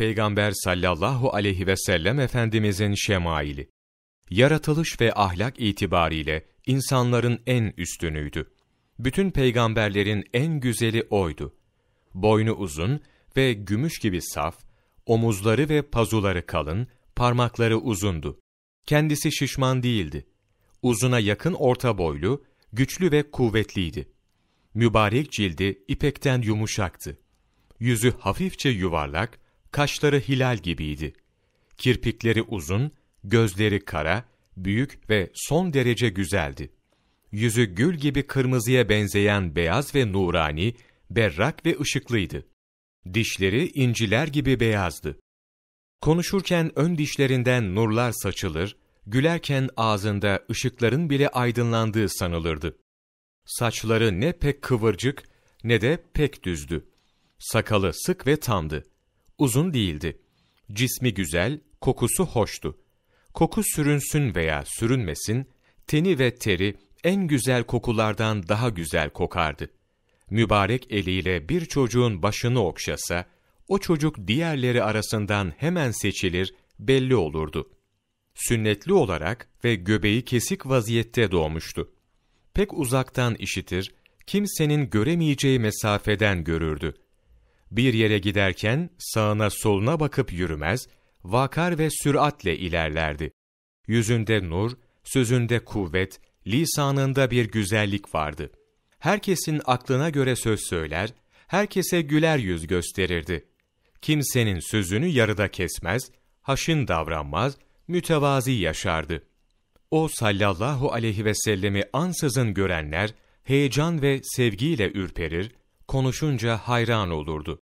Peygamber sallallahu aleyhi ve sellem Efendimizin şemaili. Yaratılış ve ahlak itibariyle insanların en üstünüydü. Bütün peygamberlerin en güzeli oydu. Boynu uzun ve gümüş gibi saf, omuzları ve pazuları kalın, parmakları uzundu. Kendisi şişman değildi. Uzuna yakın orta boylu, güçlü ve kuvvetliydi. Mübarek cildi ipekten yumuşaktı. Yüzü hafifçe yuvarlak, kaşları hilal gibiydi. Kirpikleri uzun, gözleri kara, büyük ve son derece güzeldi. Yüzü gül gibi kırmızıya benzeyen beyaz ve nurani, berrak ve ışıklıydı. Dişleri inciler gibi beyazdı. Konuşurken ön dişlerinden nurlar saçılır, gülerken ağzında ışıkların bile aydınlandığı sanılırdı. Saçları ne pek kıvırcık ne de pek düzdü. Sakalı sık ve tamdı uzun değildi. Cismi güzel, kokusu hoştu. Koku sürünsün veya sürünmesin, teni ve teri en güzel kokulardan daha güzel kokardı. Mübarek eliyle bir çocuğun başını okşasa, o çocuk diğerleri arasından hemen seçilir, belli olurdu. Sünnetli olarak ve göbeği kesik vaziyette doğmuştu. Pek uzaktan işitir, kimsenin göremeyeceği mesafeden görürdü bir yere giderken sağına soluna bakıp yürümez, vakar ve süratle ilerlerdi. Yüzünde nur, sözünde kuvvet, lisanında bir güzellik vardı. Herkesin aklına göre söz söyler, herkese güler yüz gösterirdi. Kimsenin sözünü yarıda kesmez, haşin davranmaz, mütevazi yaşardı. O sallallahu aleyhi ve sellemi ansızın görenler, heyecan ve sevgiyle ürperir, konuşunca hayran olurdu.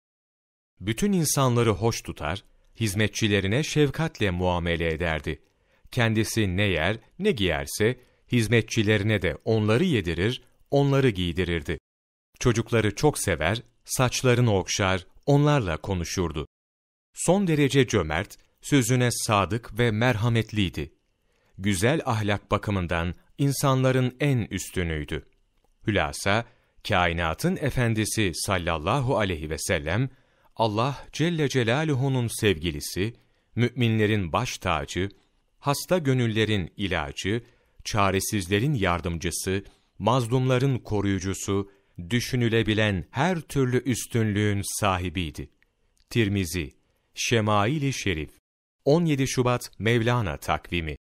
Bütün insanları hoş tutar, hizmetçilerine şefkatle muamele ederdi. Kendisi ne yer ne giyerse, hizmetçilerine de onları yedirir, onları giydirirdi. Çocukları çok sever, saçlarını okşar, onlarla konuşurdu. Son derece cömert, sözüne sadık ve merhametliydi. Güzel ahlak bakımından insanların en üstünüydü. Hülasa, kainatın efendisi sallallahu aleyhi ve sellem, Allah Celle Celaluhu'nun sevgilisi, müminlerin baş tacı, hasta gönüllerin ilacı, çaresizlerin yardımcısı, mazlumların koruyucusu, düşünülebilen her türlü üstünlüğün sahibiydi. Tirmizi, Şemail-i Şerif 17 Şubat Mevlana takvimi